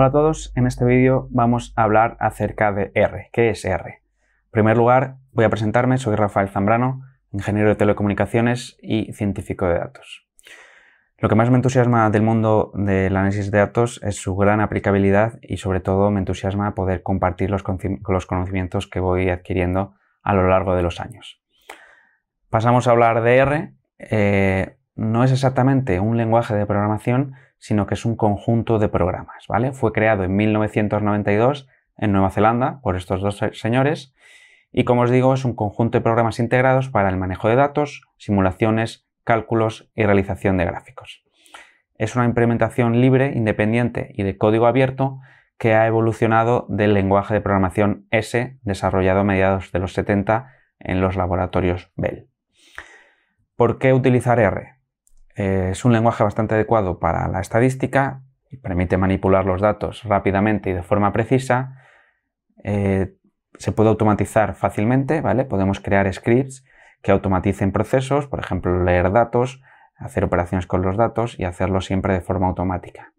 Hola a todos, en este vídeo vamos a hablar acerca de R. ¿Qué es R? En primer lugar, voy a presentarme, soy Rafael Zambrano, ingeniero de telecomunicaciones y científico de datos. Lo que más me entusiasma del mundo del análisis de datos es su gran aplicabilidad y sobre todo me entusiasma poder compartir los, conocimientos que voy adquiriendo a lo largo de los años. Pasamos a hablar de R. Eh, no es exactamente un lenguaje de programación, sino que es un conjunto de programas, ¿vale? Fue creado en 1992 en Nueva Zelanda por estos dos señores y como os digo es un conjunto de programas integrados para el manejo de datos, simulaciones, cálculos y realización de gráficos. Es una implementación libre, independiente y de código abierto que ha evolucionado del lenguaje de programación S desarrollado a mediados de los 70 en los laboratorios Bell. ¿Por qué utilizar R? Eh, es un lenguaje bastante adecuado para la estadística y permite manipular los datos rápidamente y de forma precisa. Eh, se puede automatizar fácilmente, ¿vale? Podemos crear scripts que automaticen procesos, por ejemplo, leer datos, hacer operaciones con los datos y hacerlo siempre de forma automática.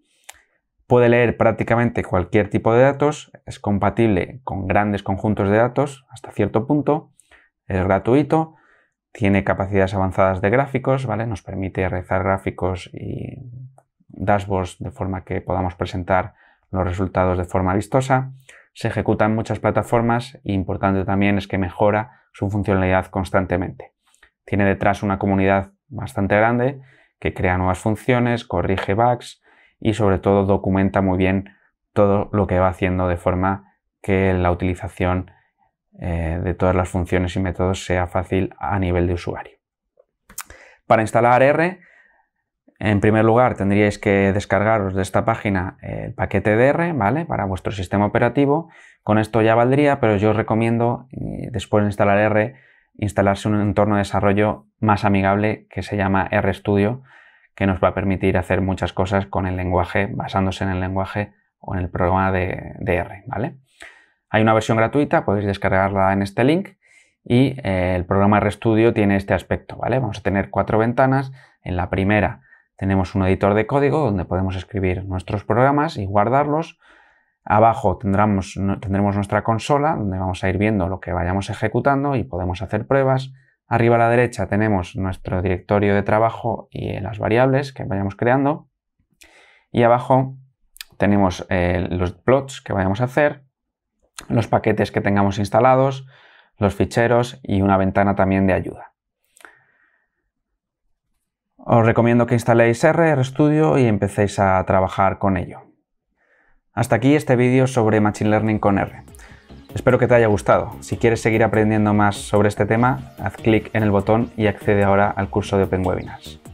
Puede leer prácticamente cualquier tipo de datos, es compatible con grandes conjuntos de datos hasta cierto punto, es gratuito tiene capacidades avanzadas de gráficos, ¿vale? Nos permite realizar gráficos y dashboards de forma que podamos presentar los resultados de forma vistosa. Se ejecuta en muchas plataformas y e, importante también es que mejora su funcionalidad constantemente. Tiene detrás una comunidad bastante grande que crea nuevas funciones, corrige bugs y sobre todo documenta muy bien todo lo que va haciendo de forma que la utilización eh, de todas las funciones y métodos sea fácil a nivel de usuario. Para instalar R, en primer lugar tendríais que descargaros de esta página eh, el paquete de R, ¿vale? Para vuestro sistema operativo. Con esto ya valdría, pero yo os recomiendo, eh, después de instalar R, instalarse un entorno de desarrollo más amigable que se llama RStudio, que nos va a permitir hacer muchas cosas con el lenguaje, basándose en el lenguaje o en el programa de, de R, ¿vale? Hay una versión gratuita, podéis descargarla en este link y eh, el programa RStudio tiene este aspecto, ¿vale? Vamos a tener cuatro ventanas. En la primera tenemos un editor de código donde podemos escribir nuestros programas y guardarlos. Abajo tendremos, nuestra consola donde vamos a ir viendo lo que vayamos ejecutando y podemos hacer pruebas. Arriba a la derecha tenemos nuestro directorio de trabajo y eh, las variables que vayamos creando. Y abajo tenemos eh, los plots que vayamos a hacer, los paquetes que tengamos instalados, los ficheros y una ventana también de ayuda. Os recomiendo que instaléis R, RStudio y empecéis a trabajar con ello. Hasta aquí este vídeo sobre Machine Learning con R. Espero que te haya gustado. Si quieres seguir aprendiendo más sobre este tema, haz clic en el botón y accede ahora al curso de Open Webinars.